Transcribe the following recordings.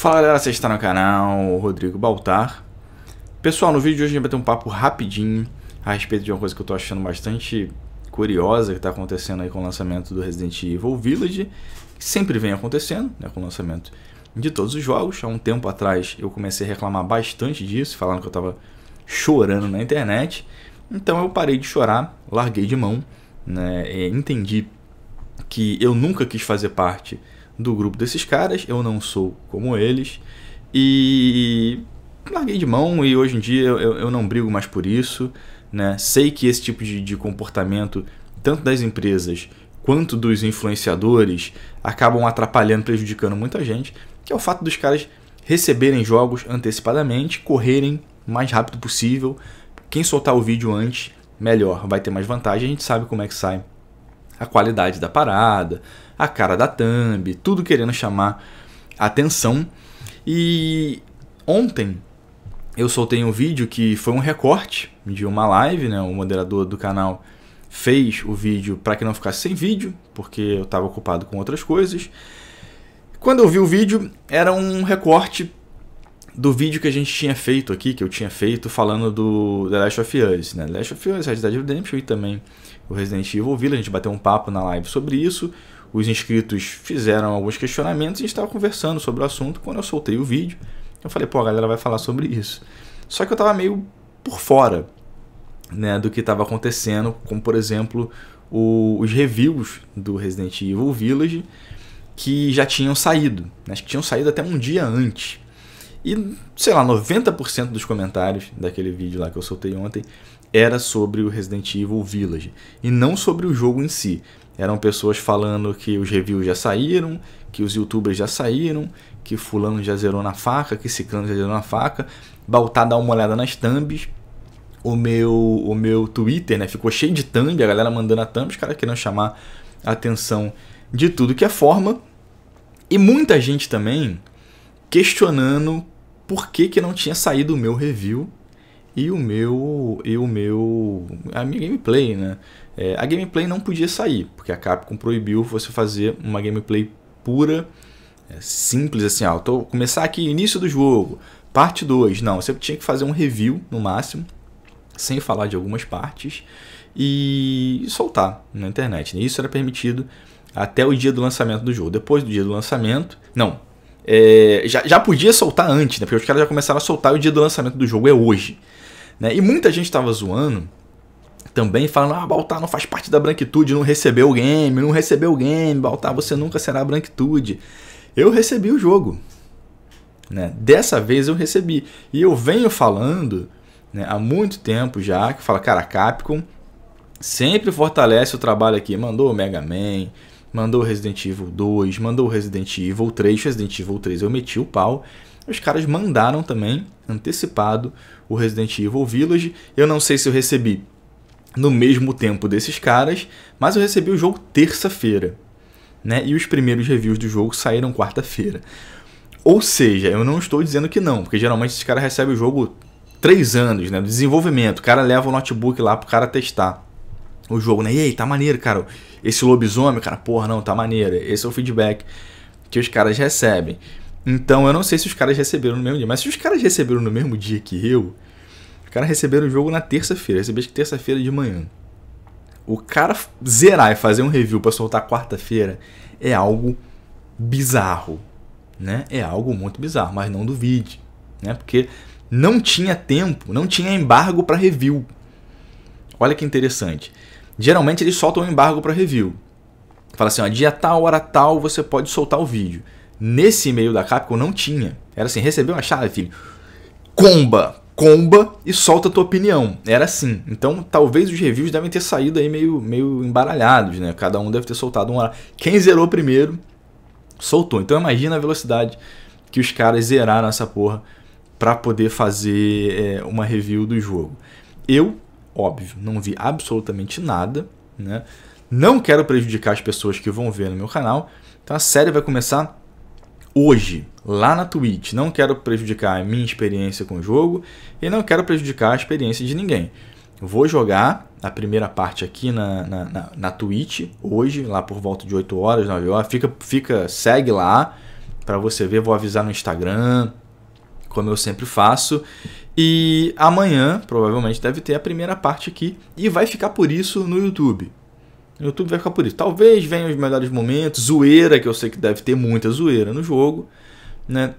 Fala galera, você está no canal Rodrigo Baltar. Pessoal, no vídeo de hoje a gente vai ter um papo rapidinho a respeito de uma coisa que eu estou achando bastante curiosa que está acontecendo aí com o lançamento do Resident Evil Village, que sempre vem acontecendo, né, com o lançamento de todos os jogos. Há um tempo atrás eu comecei a reclamar bastante disso, falando que eu estava chorando na internet. Então eu parei de chorar, larguei de mão, né, entendi que eu nunca quis fazer parte do grupo desses caras, eu não sou como eles, e larguei de mão e hoje em dia eu, eu não brigo mais por isso. Né? Sei que esse tipo de, de comportamento, tanto das empresas quanto dos influenciadores, acabam atrapalhando, prejudicando muita gente, que é o fato dos caras receberem jogos antecipadamente, correrem mais rápido possível. Quem soltar o vídeo antes, melhor, vai ter mais vantagem. A gente sabe como é que sai a qualidade da parada, a cara da thumb, tudo querendo chamar atenção. E ontem eu soltei um vídeo que foi um recorte de uma live, né? O moderador do canal fez o vídeo para que não ficasse sem vídeo, porque eu estava ocupado com outras coisas. Quando eu vi o vídeo, era um recorte do vídeo que a gente tinha feito aqui, que eu tinha feito falando do The Last of Us, né? The Last of Us, Red Dead Redemption e também o Resident Evil Village, a gente bateu um papo na live sobre isso. Os inscritos fizeram alguns questionamentos e a gente estava conversando sobre o assunto quando eu soltei o vídeo. Eu falei, pô, a galera vai falar sobre isso. Só que eu estava meio por fora, né, do que estava acontecendo, como por exemplo, o, os reviews do Resident Evil Village que já tinham saído, né? acho que tinham saído até um dia antes. E, sei lá, 90% dos comentários daquele vídeo lá que eu soltei ontem era sobre o Resident Evil Village e não sobre o jogo em si. Eram pessoas falando que os reviews já saíram, que os youtubers já saíram, que fulano já zerou na faca, que ciclano já zerou na faca. Baltar dar uma olhada nas thumbs. O meu, o meu Twitter né, ficou cheio de thumb, a galera mandando a thumb, os caras querendo chamar a atenção de tudo que é forma. E muita gente também questionando por que, que não tinha saído o meu review e o meu e o meu a minha gameplay, né? É, a gameplay não podia sair porque a Capcom proibiu você fazer uma gameplay pura, é, simples assim, ó, tô começar aqui início do jogo, parte 2. Não, você tinha que fazer um review no máximo, sem falar de algumas partes e soltar na internet. Né? Isso era permitido até o dia do lançamento do jogo. Depois do dia do lançamento, não, é, já, já podia soltar antes, né? Porque os caras já começaram a soltar e o dia do lançamento do jogo é hoje. Né? E muita gente tava zoando também, falando: ah, Baltar não faz parte da branquitude, não recebeu o game, não recebeu o game, Baltar, você nunca será branquitude. Eu recebi o jogo. Né? Dessa vez eu recebi. E eu venho falando né, há muito tempo já, que fala, cara, Capcom sempre fortalece o trabalho aqui. Mandou o Mega Man, mandou Resident Evil 2, mandou Resident Evil 3, Resident Evil 3 eu meti o pau. Os caras mandaram também, antecipado, o Resident Evil Village. Eu não sei se eu recebi no mesmo tempo desses caras, mas eu recebi o jogo terça-feira. Né? E os primeiros reviews do jogo saíram quarta-feira. Ou seja, eu não estou dizendo que não, porque geralmente esses caras recebem o jogo três anos né, desenvolvimento. O cara leva o notebook lá para o cara testar o jogo, né? E aí, tá maneiro, cara. Esse lobisomem, cara, porra, não, tá maneiro. Esse é o feedback que os caras recebem. Então, eu não sei se os caras receberam no mesmo dia, mas se os caras receberam no mesmo dia que eu, os caras receberam o jogo na terça-feira, recebi que terça-feira de manhã. O cara zerar e fazer um review para soltar quarta-feira é algo bizarro, né? É algo muito bizarro, mas não duvide, né? Porque não tinha tempo, não tinha embargo para review. Olha que interessante geralmente eles soltam um embargo para review. Fala assim, ó, dia tal, hora tal, você pode soltar o vídeo. Nesse e-mail da Capcom não tinha. Era assim, recebeu uma chave, filho. Comba! Comba e solta a tua opinião. Era assim. Então, talvez os reviews devem ter saído aí meio, meio embaralhados, né? Cada um deve ter soltado um hora. Quem zerou primeiro, soltou. Então, imagina a velocidade que os caras zeraram essa porra para poder fazer é, uma review do jogo. Eu óbvio, não vi absolutamente nada, né? Não quero prejudicar as pessoas que vão ver no meu canal. Então a série vai começar hoje, lá na Twitch. Não quero prejudicar a minha experiência com o jogo e não quero prejudicar a experiência de ninguém. Vou jogar a primeira parte aqui na, na, na, na Twitch hoje, lá por volta de 8 horas, 9 horas. Fica, fica segue lá para você ver. Vou avisar no Instagram, como eu sempre faço. E amanhã, provavelmente, deve ter a primeira parte aqui. E vai ficar por isso no YouTube. No YouTube vai ficar por isso. Talvez venham os melhores momentos, zoeira, que eu sei que deve ter muita zoeira no jogo, né?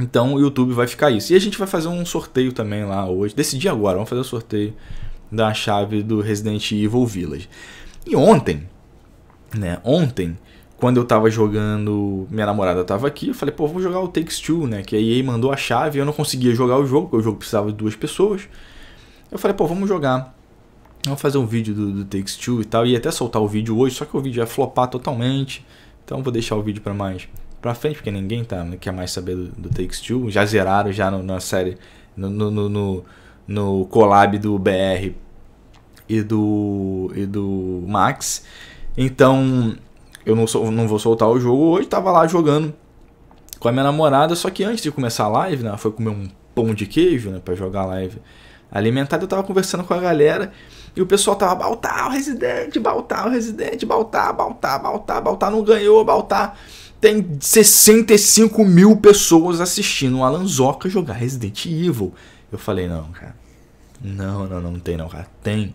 Então o YouTube vai ficar isso. E a gente vai fazer um sorteio também lá hoje. Decidi agora, vamos fazer o sorteio da chave do Resident Evil Village. E ontem, né? Ontem quando eu tava jogando, minha namorada tava aqui, eu falei, pô, vou jogar o Takes Two, né? Que a EA mandou a chave, eu não conseguia jogar o jogo, porque o jogo precisava de duas pessoas. Eu falei, pô, vamos jogar. Vamos fazer um vídeo do, do Takes Two e tal. Ia até soltar o vídeo hoje, só que o vídeo ia flopar totalmente. Então vou deixar o vídeo para mais pra frente, porque ninguém tá, quer mais saber do, do Takes Two. Já zeraram já no, na série, no, no, no, no collab do BR e do, e do Max. Então, eu não, sou, não vou soltar o jogo hoje, tava lá jogando com a minha namorada, só que antes de começar a live, né, ela foi comer um pão de queijo, né, para jogar a live alimentada, eu tava conversando com a galera e o pessoal tava Baltar, Residente, Baltar, Residente, Baltar, Baltar, Baltar, Baltar não ganhou, Baltar. Tem 65 mil pessoas assistindo o Alanzoca jogar Resident Evil. Eu falei, não, cara. Não, não, não tem não, cara. Tem.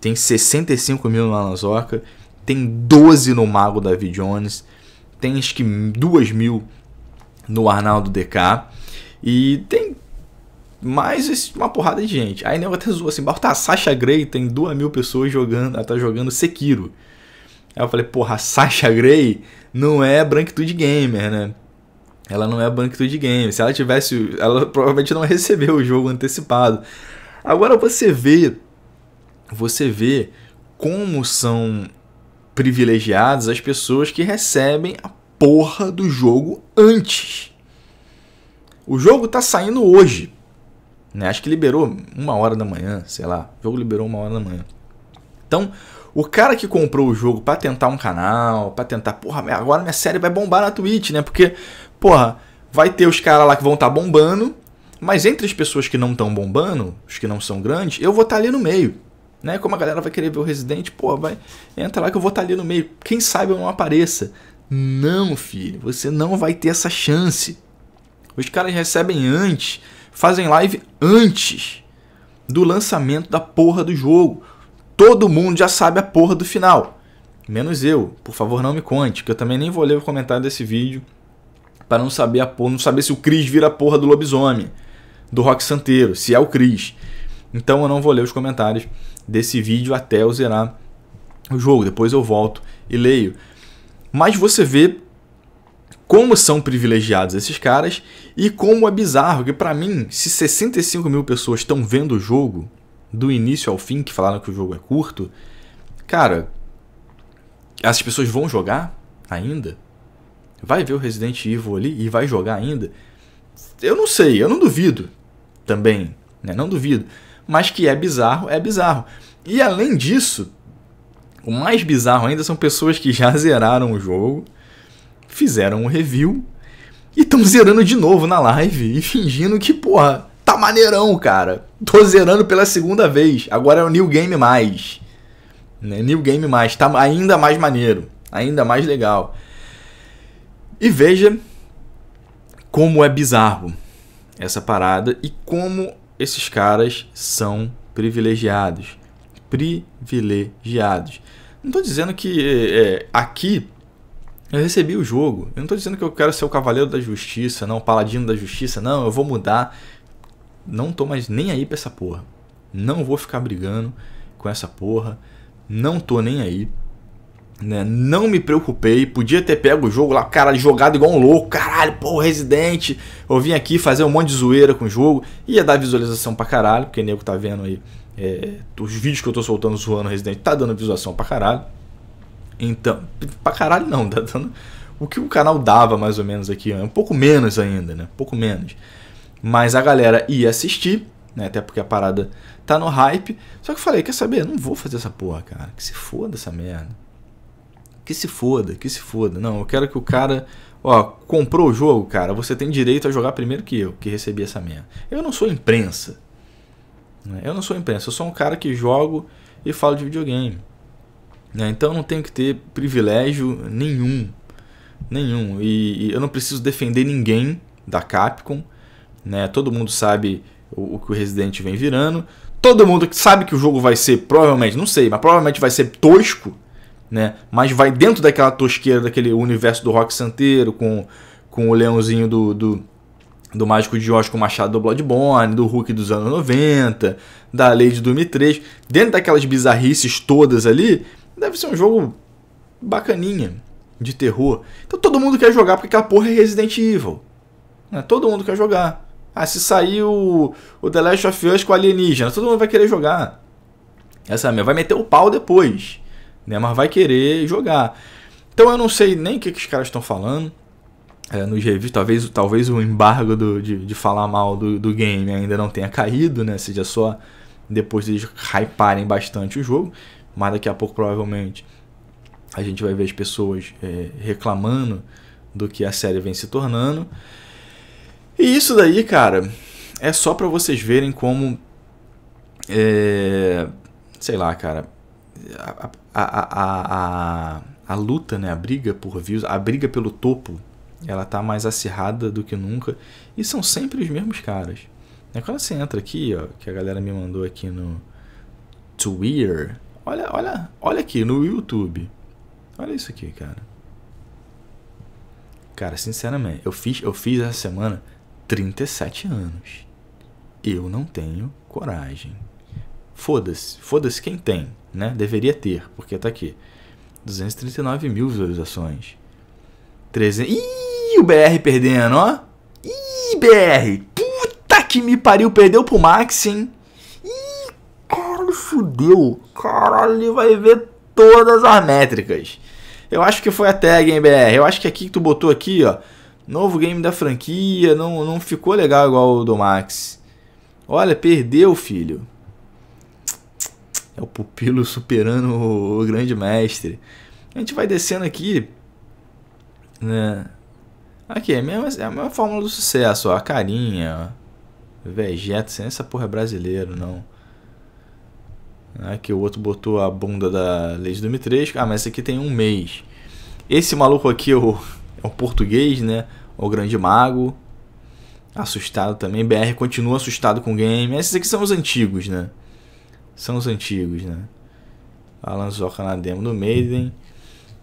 Tem 65 mil no Alanzoca tem 12 no Mago David Jones, tem acho que 2 mil no Arnaldo DK, e tem mais uma porrada de gente. Aí nego até zoou assim, tá, Sasha Grey tem 2 mil pessoas jogando, ela tá jogando Sekiro. Aí eu falei, porra, Sasha Grey não é branquitude gamer, né? Ela não é branquitude gamer. Se ela tivesse, ela provavelmente não recebeu o jogo antecipado. Agora você vê, você vê como são privilegiadas as pessoas que recebem a porra do jogo antes. O jogo tá saindo hoje. Né? Acho que liberou uma hora da manhã, sei lá. O jogo liberou uma hora da manhã. Então, o cara que comprou o jogo para tentar um canal, para tentar, porra, agora minha série vai bombar na Twitch, né? Porque, porra, vai ter os caras lá que vão estar tá bombando, mas entre as pessoas que não estão bombando, os que não são grandes, eu vou estar tá ali no meio né? Como a galera vai querer ver o Resident, pô, vai, entra lá que eu vou estar tá ali no meio, quem sabe eu não apareça. Não, filho, você não vai ter essa chance. Os caras recebem antes, fazem live antes do lançamento da porra do jogo. Todo mundo já sabe a porra do final. Menos eu. Por favor, não me conte, que eu também nem vou ler o comentário desse vídeo para não saber a porra, não saber se o Cris vira a porra do lobisomem, do Rock Santeiro, se é o Cris. Então eu não vou ler os comentários desse vídeo até eu zerar o jogo. Depois eu volto e leio. Mas você vê como são privilegiados esses caras e como é bizarro que para mim, se 65 mil pessoas estão vendo o jogo do início ao fim, que falaram que o jogo é curto, cara, essas pessoas vão jogar ainda? Vai ver o Resident Evil ali e vai jogar ainda? Eu não sei, eu não duvido também, né? Não duvido mas que é bizarro, é bizarro. E além disso, o mais bizarro ainda são pessoas que já zeraram o jogo, fizeram um review e estão zerando de novo na live e fingindo que, porra, tá maneirão, cara. Tô zerando pela segunda vez. Agora é o New Game Mais. Né? New Game Mais. Tá ainda mais maneiro. Ainda mais legal. E veja como é bizarro essa parada e como esses caras são privilegiados. Privilegiados. Não estou dizendo que é, é, aqui eu recebi o jogo. Eu não estou dizendo que eu quero ser o cavaleiro da justiça, não, o paladino da justiça, não, eu vou mudar. Não estou mais nem aí para essa porra. Não vou ficar brigando com essa porra. Não estou nem aí. Né? Não me preocupei, podia ter pego o jogo lá, cara, jogado igual um louco, caralho, pô, Resident. Eu vim aqui fazer um monte de zoeira com o jogo, ia dar visualização pra caralho, porque nego tá vendo aí é, os vídeos que eu tô soltando zoando Resident, tá dando visualização pra caralho. Então, pra caralho não, tá dando o que o canal dava mais ou menos aqui, um pouco menos ainda, né? Um pouco menos. Mas a galera ia assistir, né? Até porque a parada tá no hype. Só que eu falei, quer saber? Não vou fazer essa porra, cara. Que se foda essa merda que se foda, que se foda. Não, eu quero que o cara, ó, comprou o jogo, cara, você tem direito a jogar primeiro que eu, que recebi essa merda. Eu não sou imprensa. Né? Eu não sou imprensa, eu sou um cara que jogo e falo de videogame. Né? Então eu não tenho que ter privilégio nenhum. Nenhum. E, e eu não preciso defender ninguém da Capcom. Né? Todo mundo sabe o, o que o Resident vem virando. Todo mundo sabe que o jogo vai ser, provavelmente, não sei, mas provavelmente vai ser tosco né? Mas vai dentro daquela tosqueira, daquele universo do rock santeiro, com, com o leãozinho do, do, do Mágico de Oz com o Machado do Bloodborne, do Hulk dos anos 90, da Lady do Mi 3. Dentro daquelas bizarrices todas ali, deve ser um jogo bacaninha de terror. Então todo mundo quer jogar porque aquela porra é Resident Evil. Né? Todo mundo quer jogar. Ah, se sair o, o The Last of Us com alienígena, todo mundo vai querer jogar. Essa é a minha. Vai meter o pau depois né? Mas vai querer jogar. Então eu não sei nem o que, que os caras estão falando. É, nos reviews, talvez, talvez o embargo do, de, de falar mal do, do game ainda não tenha caído, né? Seja só depois eles hyparem bastante o jogo. Mas daqui a pouco provavelmente a gente vai ver as pessoas é, reclamando do que a série vem se tornando. E isso daí, cara, é só para vocês verem como. É, sei lá, cara a, a, a, a, luta, né, a briga por views, a briga pelo topo, ela tá mais acirrada do que nunca. E são sempre os mesmos caras. É quando você entra aqui, ó, que a galera me mandou aqui no Twitter, olha, olha, olha aqui no YouTube. Olha isso aqui, cara. Cara, sinceramente, eu fiz, eu fiz essa semana 37 anos. Eu não tenho coragem. Foda-se, foda-se quem tem, né? Deveria ter, porque tá aqui. 239 mil visualizações. 300... Ih, o BR perdendo, ó. Ih, BR. Puta que me pariu, perdeu pro Max, hein? Ih, cara, fudeu. Caralho, vai ver todas as métricas. Eu acho que foi a tag, hein, BR? Eu acho que aqui que tu botou aqui, ó. Novo game da franquia, não, não ficou legal igual o do Max. Olha, perdeu, filho é o pupilo superando o grande mestre. A gente vai descendo aqui, né? Aqui, é a mesma, é a mesma fórmula do sucesso, ó, a carinha, ó. Vegeta, sem essa porra é brasileiro, não. Aqui o outro botou a bunda da Lady Dimitrescu. Ah, mas esse aqui tem um mês. Esse maluco aqui é o, é o português, né? O grande mago. Assustado também. BR continua assustado com o game. Esses aqui são os antigos, né? são os antigos, né? Alan Zoka na demo do Maiden.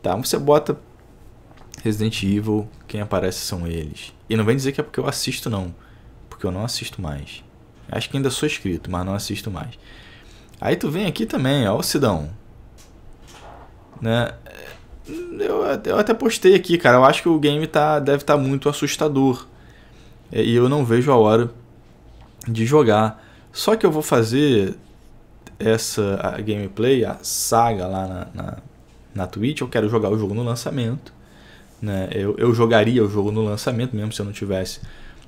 Tá, você bota Resident Evil, quem aparece são eles. E não vem dizer que é porque eu assisto, não. Porque eu não assisto mais. Acho que ainda sou inscrito, mas não assisto mais. Aí tu vem aqui também, ó, o Sidão. Né? Eu, eu até postei aqui, cara. Eu acho que o game tá, deve estar tá muito assustador. E eu não vejo a hora de jogar. Só que eu vou fazer essa a gameplay, a saga lá na, na, na Twitch, eu quero jogar o jogo no lançamento. Né? Eu, eu jogaria o jogo no lançamento, mesmo se eu não tivesse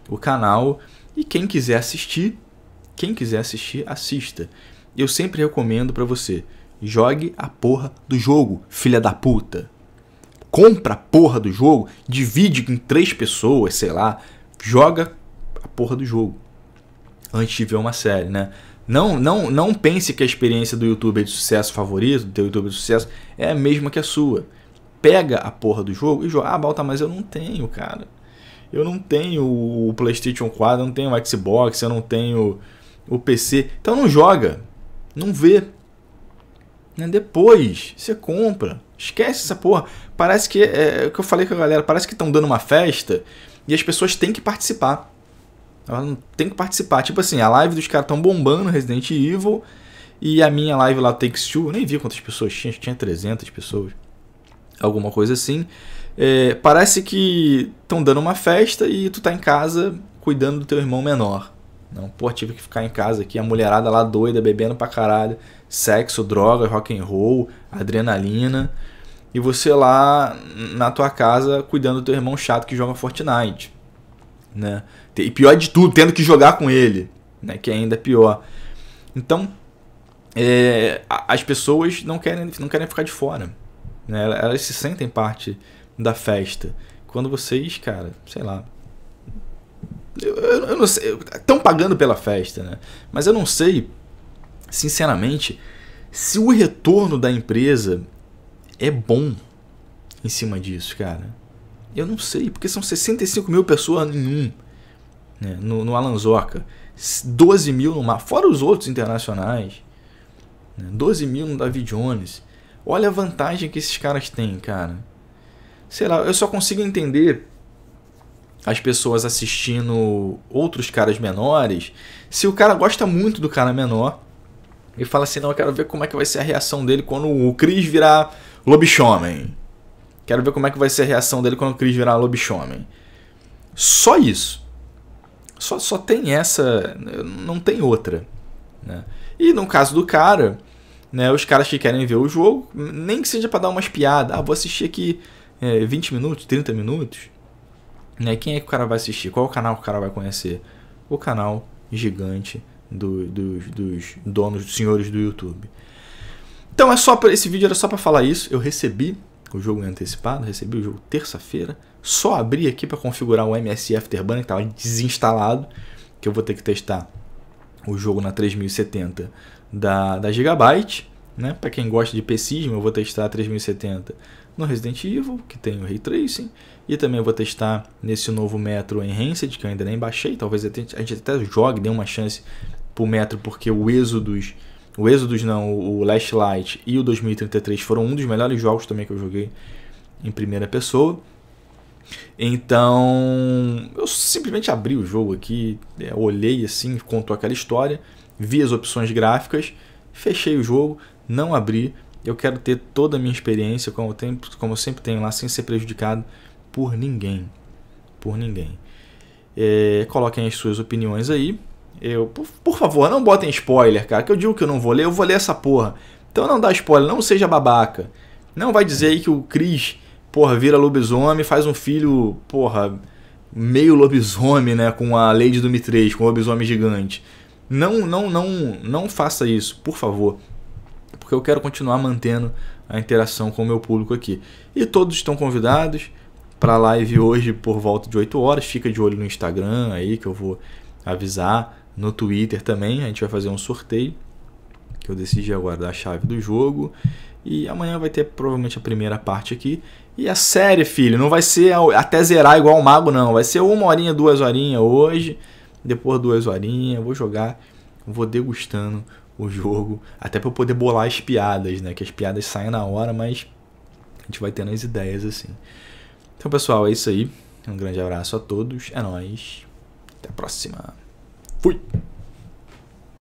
o canal. E quem quiser assistir, quem quiser assistir, assista. Eu sempre recomendo para você, jogue a porra do jogo, filha da puta. Compra a porra do jogo, divide em três pessoas, sei lá, joga a porra do jogo. Antes de ver uma série, né? Não, não, não pense que a experiência do youtuber é de sucesso favorito, do teu youtuber é de sucesso, é a mesma que a sua. Pega a porra do jogo e joga. Ah, Balta, mas eu não tenho, cara. Eu não tenho o PlayStation 4, eu não tenho o Xbox, eu não tenho o PC. Então não joga. Não vê. Né, depois você compra. Esquece essa porra. Parece que é, é o que eu falei com a galera. Parece que estão dando uma festa e as pessoas têm que participar. Ela não tem que participar. Tipo assim, a live dos caras tão bombando Resident Evil e a minha live lá Takes Two, eu nem vi quantas pessoas tinha, tinha 300 pessoas, alguma coisa assim. É, parece que estão dando uma festa e tu tá em casa cuidando do teu irmão menor. Não, pô, tive que ficar em casa aqui, a mulherada lá doida, bebendo pra caralho, sexo, droga, rock and roll, adrenalina. E você lá na tua casa cuidando do teu irmão chato que joga Fortnite né? E pior de tudo, tendo que jogar com ele, né? Que é ainda pior. Então, é, as pessoas não querem, não querem ficar de fora. Né? Elas se sentem parte da festa. Quando vocês, cara, sei lá. Eu, eu, eu não sei. Estão pagando pela festa, né? Mas eu não sei, sinceramente, se o retorno da empresa é bom em cima disso, cara. Eu não sei, porque são 65 mil pessoas em um, né, no, no Alanzoca. 12 mil no mar, fora os outros internacionais. Né, 12 mil no David Jones. Olha a vantagem que esses caras têm, cara. Sei lá, eu só consigo entender as pessoas assistindo outros caras menores se o cara gosta muito do cara menor e fala assim: não, eu quero ver como é que vai ser a reação dele quando o Chris virar lobisomem. Quero ver como é que vai ser a reação dele quando o Chris virar lobisomem. Só isso. Só, só tem essa. Não tem outra. Né? E no caso do cara, né, os caras que querem ver o jogo, nem que seja para dar umas piadas. Ah, vou assistir aqui é, 20 minutos, 30 minutos. Né? Quem é que o cara vai assistir? Qual é o canal que o cara vai conhecer? O canal gigante do, dos, dos donos, dos senhores do YouTube. Então é só para esse vídeo era só para falar isso. Eu recebi o jogo é antecipado, recebi o jogo terça-feira. Só abri aqui para configurar o MSI Afterburner que estava tá desinstalado, que eu vou ter que testar o jogo na 3070 da, da Gigabyte. Né? Para quem gosta de PCismo, eu vou testar a 3070 no Resident Evil, que tem o Ray Tracing, e também vou testar nesse novo Metro Enhanced, que eu ainda nem baixei, talvez a gente até jogue, dê uma chance pro Metro, porque o Exodus o Exodus não, o Last Light e o 2033 foram um dos melhores jogos também que eu joguei em primeira pessoa. Então, eu simplesmente abri o jogo aqui, é, olhei assim, contou aquela história, vi as opções gráficas, fechei o jogo, não abri. Eu quero ter toda a minha experiência, como, tempo, como eu sempre tenho lá, sem ser prejudicado por ninguém. Por ninguém. É, coloquem as suas opiniões aí. Eu, por, por, favor, não botem spoiler, cara, que eu digo que eu não vou ler, eu vou ler essa porra. Então não dá spoiler, não seja babaca. Não vai dizer aí que o Chris, porra, vira lobisomem, faz um filho, porra, meio lobisomem, né, com a Lady do Mitrês, com o lobisomem gigante. Não, não, não, não faça isso, por favor. Porque eu quero continuar mantendo a interação com o meu público aqui. E todos estão convidados para a live hoje por volta de 8 horas. Fica de olho no Instagram aí que eu vou avisar no Twitter também. A gente vai fazer um sorteio. Que eu decidi aguardar a chave do jogo. E amanhã vai ter provavelmente a primeira parte aqui. E a série, filho, não vai ser até zerar igual o Mago, não. Vai ser uma horinha, duas horinhas hoje. Depois duas horinhas. Vou jogar, vou degustando o jogo. Até para eu poder bolar as piadas, né? Que as piadas saem na hora, mas a gente vai tendo as ideias assim. Então, pessoal, é isso aí. Um grande abraço a todos. É nóis. Até a próxima. Fui!